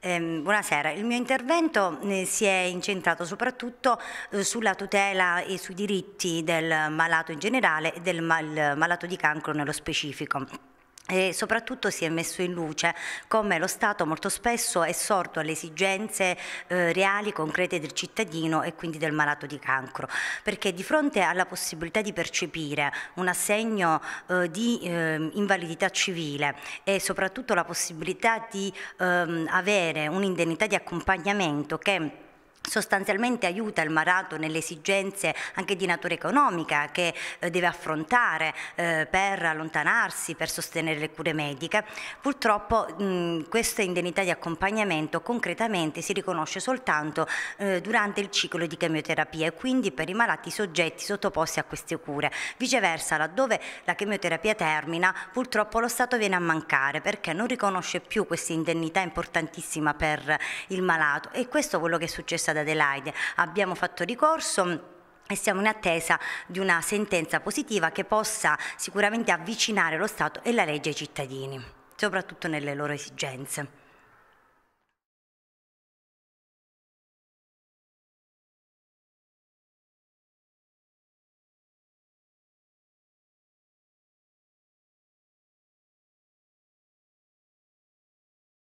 Eh, buonasera, il mio intervento eh, si è incentrato soprattutto eh, sulla tutela e sui diritti del malato in generale e del mal, malato di cancro nello specifico. E soprattutto si è messo in luce come lo Stato molto spesso è sorto alle esigenze eh, reali, concrete del cittadino e quindi del malato di cancro, perché di fronte alla possibilità di percepire un assegno eh, di eh, invalidità civile e soprattutto la possibilità di ehm, avere un'indennità di accompagnamento che sostanzialmente aiuta il malato nelle esigenze anche di natura economica che eh, deve affrontare eh, per allontanarsi, per sostenere le cure mediche, purtroppo questa indennità di accompagnamento concretamente si riconosce soltanto eh, durante il ciclo di chemioterapia e quindi per i malati soggetti sottoposti a queste cure. Viceversa, laddove la chemioterapia termina, purtroppo lo Stato viene a mancare perché non riconosce più questa indennità importantissima per il malato e questo è quello che è successo ad ad Adelaide. Abbiamo fatto ricorso e siamo in attesa di una sentenza positiva che possa sicuramente avvicinare lo Stato e la legge ai cittadini, soprattutto nelle loro esigenze.